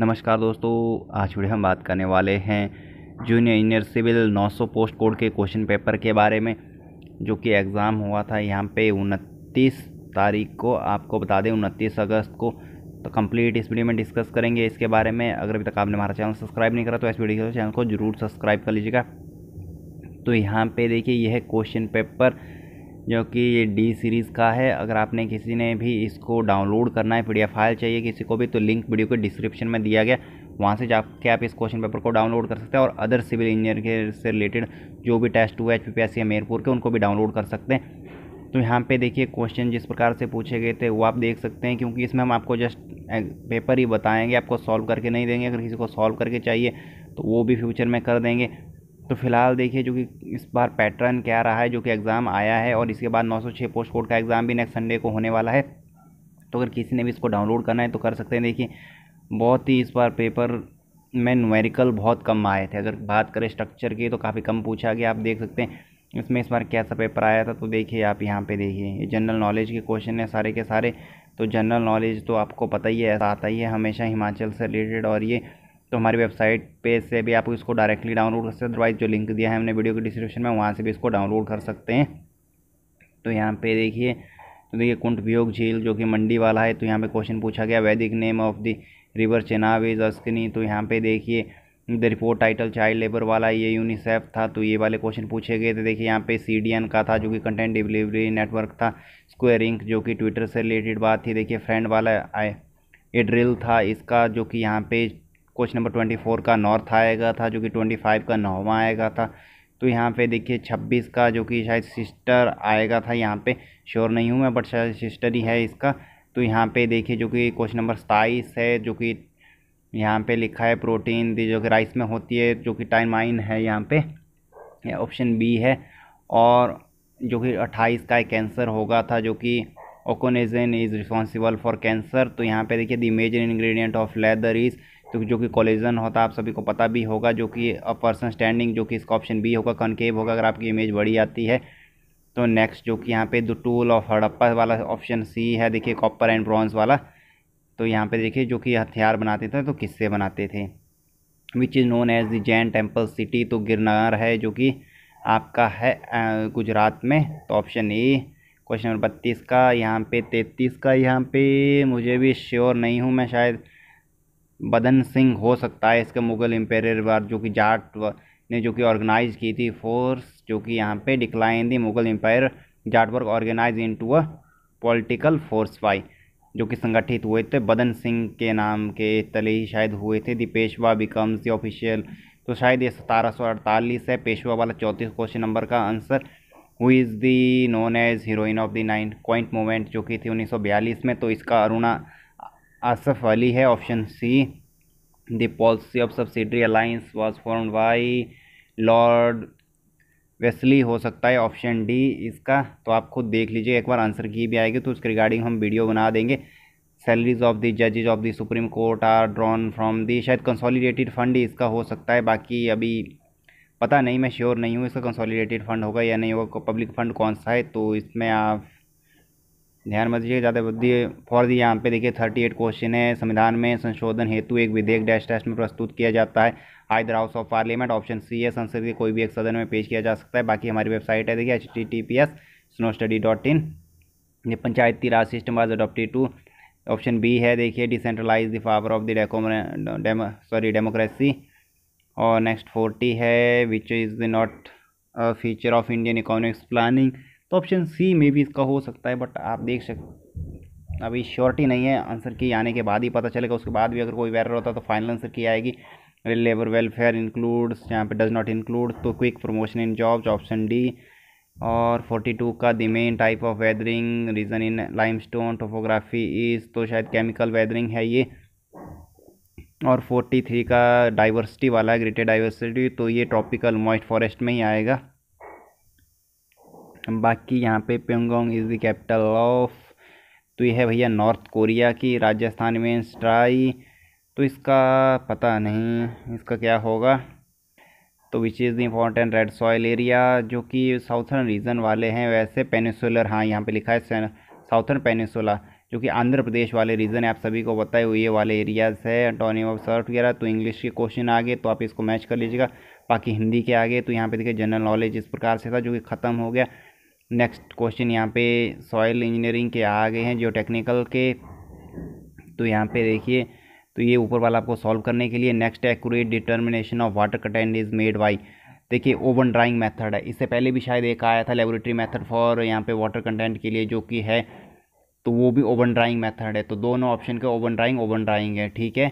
नमस्कार दोस्तों आज वीडियो हम बात करने वाले हैं junior engineer civil 900 post code के क्वेश्चन पेपर के बारे में जो कि एग्ज़ाम हुआ था यहाँ पे उनतीस तारीख को आपको बता दें उनतीस अगस्त को तो कंप्लीट इस वीडियो में डिस्कस करेंगे इसके बारे में अगर अभी तक आपने हमारा चैनल सब्सक्राइब नहीं करा तो इस वीडियो के चैनल को जरूर सब्सक्राइब कर लीजिएगा तो यहाँ पर देखिए यह क्वेश्चन पेपर जो कि ये डी सीरीज़ का है अगर आपने किसी ने भी इसको डाउनलोड करना है पीडीएफ फाइल चाहिए किसी को भी तो लिंक वीडियो के डिस्क्रिप्शन में दिया गया वहाँ से जाके आप इस क्वेश्चन पेपर को डाउनलोड कर सकते हैं और अदर सिविल इंजीनियर के से रिलेटेड जो भी टेस्ट हुए एच पी या मेरपुर के उनको भी डाउनलोड कर सकते हैं तो यहाँ पे देखिए क्वेश्चन जिस प्रकार से पूछे गए थे वो आप देख सकते हैं क्योंकि इसमें हम आपको जस्ट पेपर ही बताएंगे आपको सॉल्व करके नहीं देंगे अगर किसी को सॉल्व करके चाहिए तो वो भी फ्यूचर में कर देंगे तो फिलहाल देखिए जो कि इस बार पैटर्न क्या रहा है जो कि एग्ज़ाम आया है और इसके बाद 906 पोस्ट कोड का एग्ज़ाम भी नेक्स्ट संडे को होने वाला है तो अगर किसी ने भी इसको डाउनलोड करना है तो कर सकते हैं देखिए बहुत ही इस बार पेपर में न्यूमेरिकल बहुत कम आए थे अगर बात करें स्ट्रक्चर की तो काफ़ी कम पूछा गया आप देख सकते हैं इसमें इस बार कैसा पेपर आया था तो देखिए आप यहाँ पे देखिए ये जनरल नॉलेज के क्वेश्चन है सारे के सारे तो जनरल नॉलेज तो आपको पता ही है ऐसा आता ही है हमेशा हिमाचल से रिलेटेड और ये तो हमारी वेबसाइट पेज से भी आप इसको डायरेक्टली डाउनलोड कर सकते हैं अदरवाइज़ जो लिंक दिया है हमने वीडियो के डिस्क्रिप्शन में वहाँ से भी इसको डाउनलोड कर सकते हैं तो यहाँ पे देखिए तो देखिए कुंठ वियोग झील जो कि मंडी वाला है तो यहाँ पे क्वेश्चन पूछा गया Vedic name of the river Chenab is Asikni तो यहाँ पे देखिए the report title child labour वाला ये यूनिसेफ था तो ये वाले क्वेश्चन पूछे गए थे देखिए यहाँ पे सी का था जो कि कंटेंट डिलीवरी नेटवर्क था स्क्वायर इंक जो कि ट्विटर से रिलेटेड बात थी देखिए फ्रेंड वाला आए ड्रिल था इसका जो कि यहाँ पे क्वेश्चन नंबर ट्वेंटी फोर का नॉर्थ आएगा था जो कि ट्वेंटी फाइव का नौवा आएगा था तो यहाँ पे देखिए छब्बीस का जो कि शायद सिस्टर आएगा था यहाँ पे श्योर नहीं हूँ मैं बट शायद सिस्टर ही है इसका तो यहाँ पे देखिए जो कि क्वेश्चन नंबर सताईस है जो कि यहाँ पे लिखा है प्रोटीन दी जो कि राइस में होती है जो कि टाइमाइन है यहाँ पे ऑप्शन बी है और जो कि अट्ठाईस का कैंसर होगा था जो कि oncogene is responsible for cancer तो यहाँ पे देखिए the major ingredient of leather is तो जो कि कॉलेजन होता है आप सभी को पता भी होगा जो कि पर्सन स्टैंडिंग जो कि इसका ऑप्शन बी होगा कनकेव होगा अगर आपकी इमेज बड़ी आती है तो नेक्स्ट जो कि यहाँ पे द टूल ऑफ हड़प्पा वाला ऑप्शन सी है देखिए कॉपर एंड ब्रॉन्ज वाला तो यहाँ पे देखिए जो कि हथियार बनाते थे तो किससे बनाते थे which is known as the Jain temple city तो गिरनार है जो कि आपका है गुजरात में तो ऑप्शन ए क्वेश्चन नंबर बत्तीस का यहाँ पे तैतीस का यहाँ पे मुझे भी श्योर नहीं हूँ मैं शायद बदन सिंह हो सकता है इसके मुगल एम्पेयर वार जो कि जाट ने जो कि ऑर्गेनाइज की थी फोर्स जो कि यहाँ पे डिक्लाइन दी मुगल एम्पायर जाटवर्ग organise into a political force why जो कि संगठित हुए थे बदन सिंह के नाम के तले ही शायद हुए थे the Peshwa becomes the official तो शायद ये सतारह सौ अड़तालीस है पेशवा वाला चौंतीस क्वेश्चन नंबर का answer who is the known as heroine of the nine point moment जो कि थी 1942 में तो इसका अरुणा आसफ अली है option C the policy of subsidiary alliance was form by Lord Wellesley हो सकता है ऑप्शन डी इसका तो आप खुद देख लीजिए एक बार आंसर की भी आएगी तो उसके रिगार्डिंग हम वीडियो बना देंगे सैलरीज ऑफ द जजेज of the Supreme Court are drawn from the शायद कंसोलिडेटेड फंड इसका हो सकता है बाकी अभी पता नहीं मैं श्योर नहीं हूँ इसका कंसोलिडेटेड फंड होगा या नहीं होगा पब्लिक फंड कौन सा है तो इसमें आप ध्यान मत दीजिए ज़्यादा बुद्धि फॉर दी यहाँ पे देखिए थर्टी एट क्वेश्चन है संविधान में संशोधन हेतु एक विधेयक डैश टेस्ट में प्रस्तुत किया जाता है either House of Parliament option C है संसद के कोई भी एक सदन में पेश किया जा सकता है बाकी हमारी वेबसाइट है देखिए H T T P S snow study dot in ये Panchayati Raj system was adopted to option B है देखिए decentralise the power of the sorry democracy और नेक्स्ट फोर्टी है which is not feature of Indian economics planning तो option C में भी इसका हो सकता है बट आप देख सकते अभी श्योरिटी नहीं है आंसर की आने के बाद ही पता चलेगा उसके बाद भी अगर कोई एरर होता तो फाइनल आंसर की आएगी लेबर वेलफेयर इंक्लूड्स यहाँ पे डज नॉट इंक्लूड तो quick promotion in jobs option D और 42 का the main type of weathering region in limestone topography is तो शायद केमिकल वेदरिंग है ये और 43 का डाइवर्सिटी वाला है ग्रेटर डाइवर्सिटी तो ये ट्रॉपिकल मॉइस्ट फॉरेस्ट में ही आएगा बाकी यहाँ पे Pyongyang is the capital of तो यह है भैया नॉर्थ कोरिया की राजस्थान में स्ट्राई तो इसका पता नहीं इसका क्या होगा तो which is the important red soil area जो कि साउथर्न रीजन वाले हैं वैसे पेनिसुलर हाँ यहाँ पे लिखा है साउथर्न पेनिसुला जो कि आंध्र प्रदेश वाले रीजन है आप सभी को बताए हुए ये वाले एरियाज़ है टॉनी ऑफ सर्ट वगैरह तो इंग्लिश के क्वेश्चन आ गए तो आप इसको मैच कर लीजिएगा बाकी हिंदी के आगे तो यहाँ पे देखिए जनरल नॉलेज इस प्रकार से था जो कि ख़त्म हो गया नेक्स्ट क्वेश्चन यहाँ पे सॉयल इंजीनियरिंग के आ गए हैं जो टेक्निकल के तो यहाँ पे देखिए तो ये ऊपर वाला आपको सॉल्व करने के लिए next accurate determination of water content is made by देखिए ओवन ड्राइंग मेथड है इससे पहले भी शायद एक आया था लेबोरेटरी मेथड फॉर यहाँ पे वाटर कंटेंट के लिए जो कि है तो वो भी ओवन ड्राइंग मेथड है तो दोनों ऑप्शन के ओवन ड्राइंग ओवन ड्राइंग है ठीक है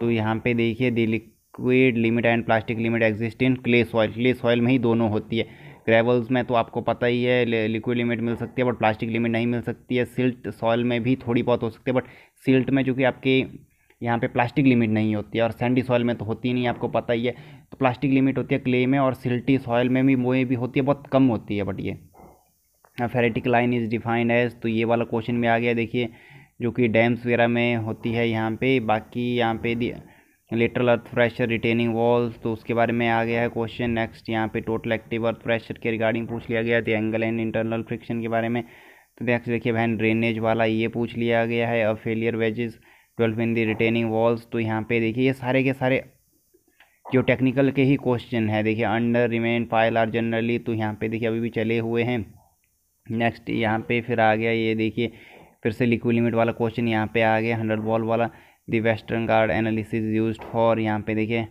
तो यहाँ पे देखिए the liquid limit and plastic limit exist in clay soil clay soil में ही दोनों होती है ग्रेवल्स में तो आपको पता ही है लिक्विड लिमिट मिल सकती है बट प्लास्टिक लिमिट नहीं मिल सकती है सिल्ट सॉइल में भी थोड़ी बहुत हो सकती है बट सिल्ट में चूँकि आपकी यहाँ पे प्लास्टिक लिमिट नहीं होती है और सैंडी सॉइल में तो होती नहीं आपको पता ही है तो प्लास्टिक लिमिट होती है क्ले में और सिल्टी सॉइल में भी मोए भी होती है बहुत कम होती है बट ये phreatic line is defined as तो ये वाला क्वेश्चन में आ गया देखिए जो कि डैम्स वगैरह में होती है यहाँ पे बाकी यहाँ पे lateral earth pressure retaining walls तो उसके बारे में आ गया है क्वेश्चन नेक्स्ट यहाँ पे टोटल एक्टिव अर्थ प्रेशर के रिगार्डिंग पूछ लिया गया है एंगल एंड इंटरनल फ्रिक्शन के बारे में तो नेक्स्ट देखिए बहन ड्रेनेज वाला ये पूछ लिया गया है और failure wedges twelve in the retaining walls तो यहाँ पे देखिए ये सारे के सारे जो टेक्निकल के ही क्वेश्चन है देखिए under reamed pile are generally तो यहाँ पे देखिए अभी भी चले हुए हैं नेक्स्ट यहाँ पे फिर आ गया ये देखिए फिर से लिक्विड लिमिट वाला क्वेश्चन यहाँ पे आ गया हंड्रेड बॉल वाला the Westergaard analysis use for यहाँ पे देखिए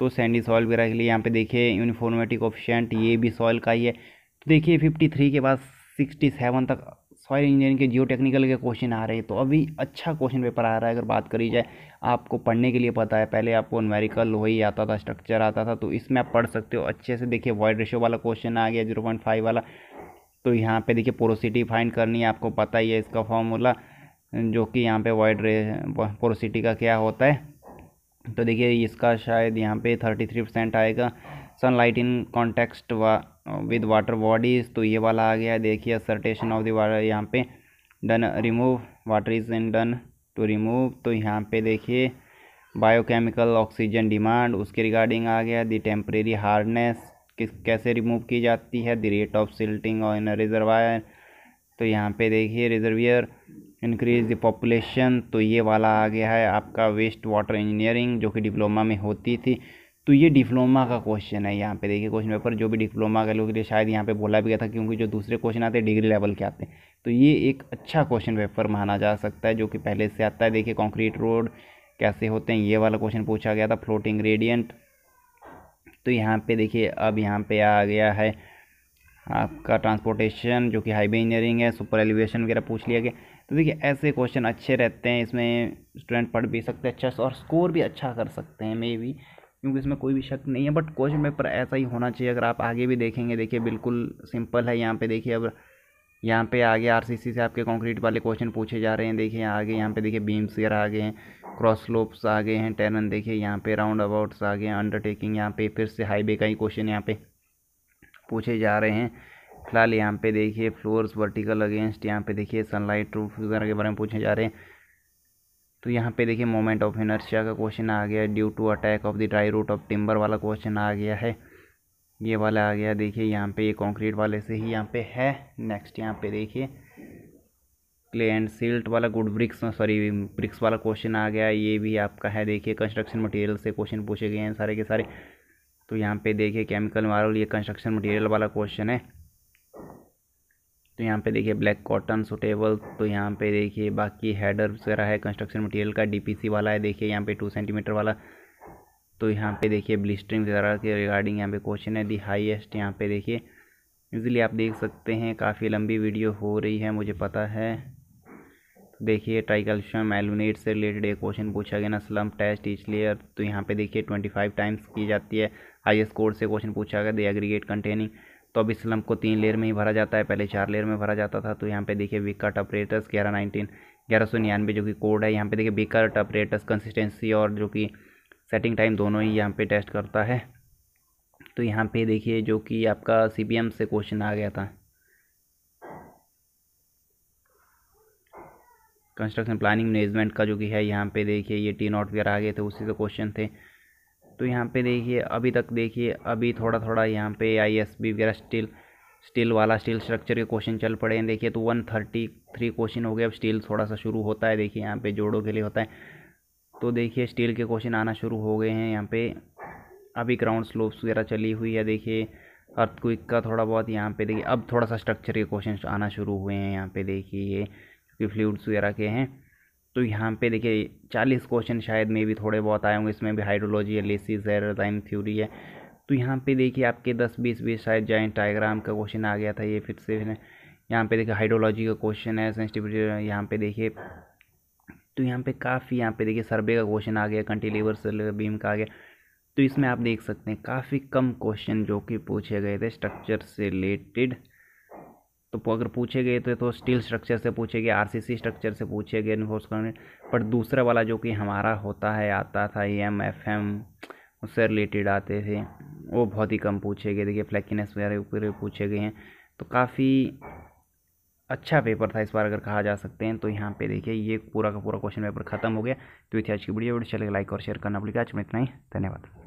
तो सैंडी सॉइल वगैरह के लिए यहाँ पे देखिए यूनिफॉर्मेटिक ऑप्शेंट ये भी सॉइल का ही है तो देखिए फिफ्टी थ्री के बाद सिक्सटी सेवन तक सॉइल इंजीनियरिंग के जियो टेक्निकल के क्वेश्चन आ रहे हैं तो अभी अच्छा क्वेश्चन पेपर आ रहा है अगर बात करी जाए आपको पढ़ने के लिए पता है पहले आपको न्यूमेरिकल वही आता था स्ट्रक्चर आता था तो इसमें आप पढ़ सकते हो अच्छे से देखिए वॉइड रेशो वाला क्वेश्चन आ गया जीरो पॉइंट फाइव वाला तो यहाँ पे देखिए पोरोसिटी फाइंड करनी है आपको पता ही है इसका फॉर्मूला जो कि यहाँ पे वाइड रे पोरोसिटी का क्या होता है तो देखिए इसका शायद यहाँ पे थर्टी थ्री परसेंट आएगा सनलाइट इन कॉन्टेक्स्ट वा विद वाटर बॉडीज़ तो ये वाला आ गया देखिए असर्टेशन ऑफ द वाटर यहाँ पे done remove water is in done to remove तो यहाँ पे देखिए बायोकेमिकल ऑक्सीजन डिमांड उसके रिगार्डिंग आ गया दी टेम्परेरी हार्डनेस किस कैसे रिमूव की जाती है द रेट ऑफ सिल्टिंग और इन रिजर्वायर तो यहाँ पे देखिए रिजर्वियर इंक्रीज द पॉपुलेशन तो ये वाला आ गया है आपका वेस्ट वाटर इंजीनियरिंग जो कि डिप्लोमा में होती थी तो ये डिप्लोमा का क्वेश्चन है यहाँ पे देखिए क्वेश्चन पेपर जो भी डिप्लोमा के लोग शायद यहाँ पे बोला भी गया था क्योंकि जो दूसरे क्वेश्चन आते हैं डिग्री लेवल के आते हैं तो ये एक अच्छा क्वेश्चन पेपर माना जा सकता है जो कि पहले से आता है देखिए कॉन्क्रीट रोड कैसे होते हैं ये वाला क्वेश्चन पूछा गया था फ्लोटिंग रेडियंट तो यहाँ पर देखिए अब यहाँ पर आ गया है आपका ट्रांसपोर्टेशन जो कि हाईवे इंजीनियरिंग है सुपर एलिवेशन वगैरह पूछ लिया गया तो देखिए ऐसे क्वेश्चन अच्छे रहते हैं इसमें स्टूडेंट पढ़ भी सकते हैं अच्छा और स्कोर भी अच्छा कर सकते हैं मे भी क्योंकि इसमें कोई भी शक नहीं है बट क्वेश्चन पेपर ऐसा ही होना चाहिए अगर आप आगे भी देखेंगे देखिए बिल्कुल सिंपल है यहाँ पे देखिए अब यहाँ पे आगे आरसीसी से आपके कंक्रीट वाले क्वेश्चन पूछे जा रहे हैं देखिए आगे यहाँ पे देखिए बीम्स आ गए हैं क्रॉस स्लोप्स आ गए हैं टेरन देखिए यहाँ पे राउंड अबाउट्स गए हैं अंडरटेकिंग यहाँ पे फिर से हाईवे का ही क्वेश्चन यहाँ पे पूछे जा रहे हैं फिलहाल यहाँ पे देखिए फ्लोर्स वर्टिकल अगेंस्ट यहाँ पे देखिए सनलाइट रूफ वगैरह के बारे में पूछे जा रहे हैं तो यहाँ पे देखिए मोमेंट ऑफ इनर्शिया का क्वेश्चन आ गया due to attack of the dry rot of timber वाला क्वेश्चन आ गया है ये वाला आ गया देखिए यहाँ पे ये कॉन्क्रीट वाले से ही यहाँ पे है नेक्स्ट यहाँ पे देखिए क्ले एंड सिल्ट वाला गुड ब्रिक्स सॉरी ब्रिक्स वाला क्वेश्चन आ गया ये भी आपका है देखिए कंस्ट्रक्शन मटेरियल से क्वेश्चन पूछे गए हैं सारे के सारे तो यहाँ पे देखिए केमिकल मारोल ये कंस्ट्रक्शन मटेरियल वाला क्वेश्चन है तो यहाँ पे देखिए ब्लैक कॉटन सुटेबल तो यहाँ पे देखिए बाकी हेडर वगैरह है कंस्ट्रक्शन मटेरियल का डीपीसी वाला है देखिए यहाँ पे टू सेंटीमीटर वाला तो यहाँ पे देखिए ब्लिस्टरिंग वगैरह के रिगार्डिंग यहाँ पे क्वेश्चन है दी हाईएस्ट यहाँ पे देखिए इजीली आप देख सकते हैं काफ़ी लंबी वीडियो हो रही है मुझे पता है तो देखिए ट्राइकल्शियम एलुनेट से रिलेटेड एक क्वेश्चन पूछा गया ना स्लम टेस्ट ईच लेयर तो यहाँ पे देखिए ट्वेंटी फाइव टाइम्स की जाती है हाईएस्ट कोड से क्वेश्चन पूछा गया दी एग्रीगेट कंटेनिंग तो अब इस स्लम को तीन लेयर में ही भरा जाता है पहले चार लेयर में भरा जाता था तो यहाँ पे देखिए वीक ऑपरेटर्स ग्यारह नाइनटीन ग्यारह सौ निन्यानवे जो कि कोड है यहाँ पे देखिए वीक ऑपरेटर्स कंसिस्टेंसी और जो कि सेटिंग टाइम दोनों ही यहाँ पे टेस्ट करता है तो यहाँ पे देखिए जो कि आपका सी से क्वेश्चन आ गया था कंस्ट्रक्शन प्लानिंग मैनेजमेंट का जो कि है यहाँ पे देखिए ये टी नॉट वगैरह आ गए थे उसी से क्वेश्चन थे तो यहाँ पे देखिए अभी तक देखिए अभी थोड़ा थोड़ा यहाँ पे आई एस बी वगैरह स्टील स्टील वाला स्टील स्ट्रक्चर के क्वेश्चन चल पड़े हैं देखिए तो वन थर्टी थ्री क्वेश्चन हो गए अब स्टील थोड़ा सा शुरू होता है देखिए यहाँ पे जोड़ों के लिए होता है तो देखिए स्टील के क्वेश्चन आना शुरू हो गए हैं यहाँ पर अभी ग्राउंड स्लोप्स वगैरह चली हुई है देखिए क्विक का थोड़ा बहुत यहाँ पे देखिए अब थोड़ा सा स्ट्रक्चर के क्वेश्चन आना शुरू हुए हैं यहाँ पर देखिए ये क्योंकि फ्लूड्स वगैरह के हैं तो यहाँ पे देखिए चालीस क्वेश्चन शायद मे भी थोड़े बहुत आए होंगे इसमें भी हाइड्रोलॉजी है लेसिस है लाइन थ्योरी है तो यहाँ पे देखिए आपके दस बीस बीस शायद जॉइंट टाइग्राम का क्वेश्चन आ गया था ये फिर से यहाँ पे देखिए हाइड्रोलॉजी का क्वेश्चन है सेंसिटिविटी यहाँ पे देखिए तो यहाँ पे काफ़ी यहाँ पे देखिए सर्वे का क्वेश्चन आ गया कंटिलीवर से बीम का आ गया तो इसमें आप देख सकते हैं काफ़ी कम क्वेश्चन जो कि पूछे गए थे स्ट्रक्चर से रिलेटेड तो अगर पूछे गए तो, तो स्टील स्ट्रक्चर से पूछे गए आर स्ट्रक्चर से पूछे गए इनफोर्स करने पर दूसरा वाला जो कि हमारा होता है आता था ई एम एफ एम उससे रिलेटेड आते थे वो बहुत ही कम पूछे गए देखिए फ्लैकिनेस वगैरह ऊपर पूछे गए हैं तो काफ़ी अच्छा पेपर था इस बार अगर कहा जा सकते हैं तो यहाँ पे देखिए ये पूरा का पूरा क्वेश्चन पेपर खत्म हो गया तो इतिहास की वीडियो वीडियो चले लाइक और शेयर करना पड़ेगा आज में इतना ही धन्यवाद